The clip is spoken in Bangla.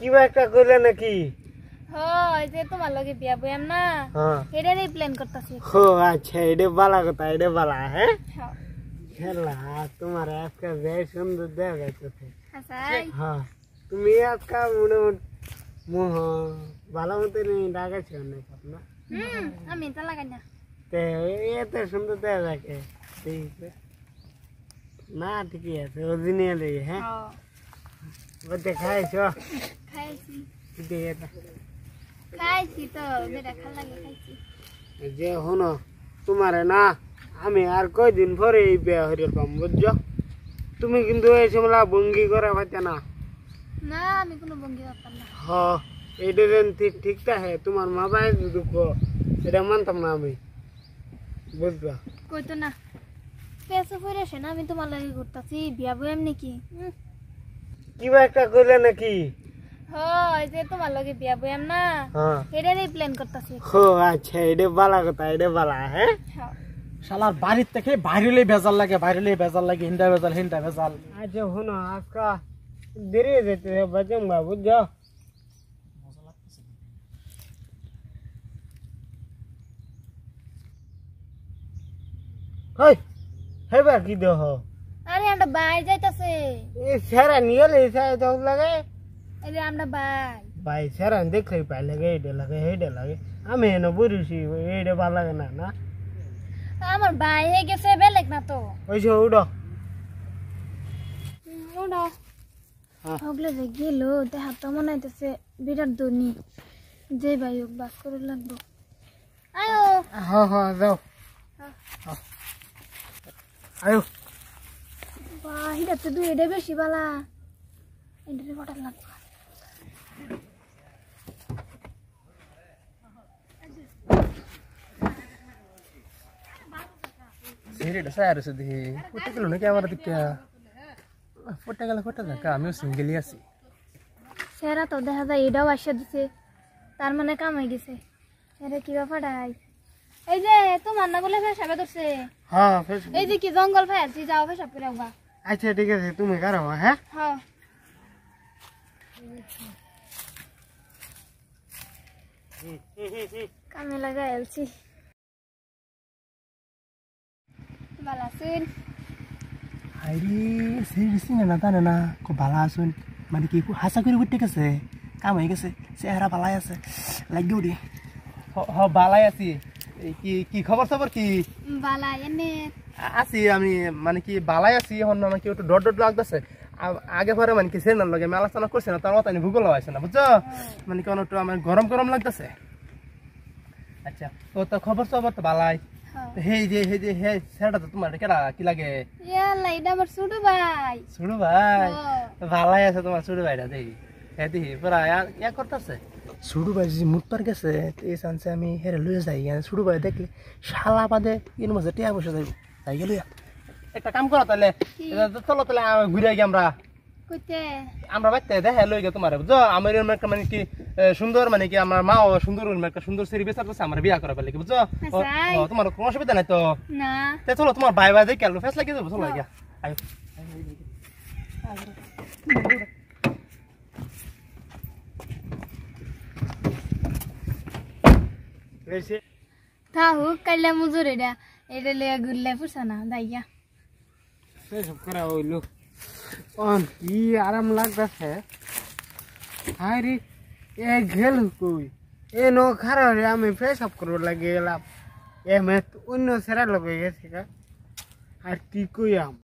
কিবা একটা কইলে নাকি যে তোমার লগে বিয়া বইম না এডা রে প্ল্যান করতাছি ও আচ্ছা এডা বালা কথা এডা বালা হ্যাঁ হ্যাঁ খেলা তোমার আজকে বেশ সুন্দর দেখা যাচ্ছে হ্যাঁ তুমি আজকে মোটামুটি মোহ ভালো মতো লাগাইছো না হুম আমি তো লাগাই না তে এত সুন্দর দেখা যাকে না ঠিকই আছে ওদিনে হ্যাঁ ও দেখাইছো যে হন তোমারে না আমি আর কয়দিন পরে এই বিয়া হরিয়ার পাম বুঝছ তুমি কিন্তু এই সময় বঙ্গি করে পাইতে না আমি হ এইটা যেন ঠিক থাকে তোমার মা বাই দুঃখ এটা মানতাম না আমি বুঝবা কইতো না পড়ে আসে না আমি তোমার লাগে ঘুরতাছি বিয়া বই এমনি কি কিবা একটা কইলে নাকি শালার বাড়ির থেকে বাইরে ভেজাল লাগে বাইরে ভেজাল লাগে হিন্দা ভেজাল হিন্দা ভেজাল আচ্ছা হুন আজকা দেরি যেতে বাজম বাবু যাও হই হেবা কি দেহ আরে আমরা বাইরে যাইতাছে এ সারা নিয়ে লেসা দৌড় লাগে એટલે આમના ભાઈ ભાઈ સારા ને દેખાય ભાઈ લાગે লাগে લાગે હેડે લાગે আমি এনে বুড়িছি এইটা ভালো লাগে না না আমার বাই হে গেছে বেলেগ না তো ওই যে উড়ো উড়ো ওগুলো যে গেল দেখা তো মনে হইতেছে বিরাট ধনী যে ভাই হোক বাস করে লাগবো আয়ো হ্যাঁ হ্যাঁ যাও আয়ো বাহিরাতে দুই এটা বেশি বালা এটা কটা লাগবে ಧೈರ್ಯ ಸಾರು ಸುದ್ದಿ ಪುಟ್ಟಗಳು ಕ್ಯಾಮರಾ ದಿಕ್ಕ ಪುಟ್ಟಗಳ আছি সেরা দেখা যায় এটাও আসে দিছে তার মানে কাম হয়ে গেছে এটা কি ব্যাপারটাই এই যে তোমার না বলে ফেসাবে ধরছে হ্যাঁ এই যে কি জঙ্গল ফেলছি যাও আচ্ছা, ঠিক আছে তুমি কারো হ্যাঁ হ্যাঁ काम लगायल्छ बाला सुन आइ दिस सीबीसि न तना ना को बाला सुन মানে কি ক হাসা করে উঠে গেছে কাম হই গেছে চেহারা ভালাই আছে লাগিও দি হ হ ভালাই আছে কি কি খবর সব কি ভালাই এনে আছি আমি মানে কি ভালাই আছি এখন মানে কি একটু ডড়ড় লাগতেছে আগে পরে মানে কি সেনার লগে আলোচনা করছে না তার অতানি ভূগোল আছে না বুঝছো মানে কি একটু আমার গরম গরম লাগতেছে আচ্ছা তো তো খবর সবর তো ভালাই হ্যাঁ। হেই যে হেই যে হে সেটা তো তোমার কেডা কি লাগে আমার সুড়ু ভাই সুড়ু ভাই হ্যাঁ। ভালাই আছে তোমার সুড়ু ভাইরা দেই পুরা ইয়া করতেছে সুড়ু ভাই যদি গেছে এই চান্সে আমি হেরে লুয়ে যাই সুড়ু ভাই দেখলে শালা বাদে ইন মাঝে টিয়া বসে যাই যাই গেল একটা কাম করো তাহলে চলো তাহলে ঘুরে গিয়ে আমরা আমরা বাইতে দেখে লই গে তোমার বুঝো আমার একটা মানে কি সুন্দর মানে কি আমার মা ও সুন্দর একটা সুন্দর সিরি বেচার করছে আমার বিয়া করা বুঝো আচ্ছা, তোমার কোনো অসুবিধা নাই তো চলো তোমার ভাই ভাই দেখে আলো চলো গিয়া মজুর এটা এটা ঘুরলে ফুসানা দাইয়া সেসব করা হইল অন কি আরাম লাগতেছে হাই রে এ গেল কই এ নো খারাপ রে আমি পেশাব করবো লাগে গেলাম এ ম্যাথ অন্য সেরা লগে গেছে আর কি কই আম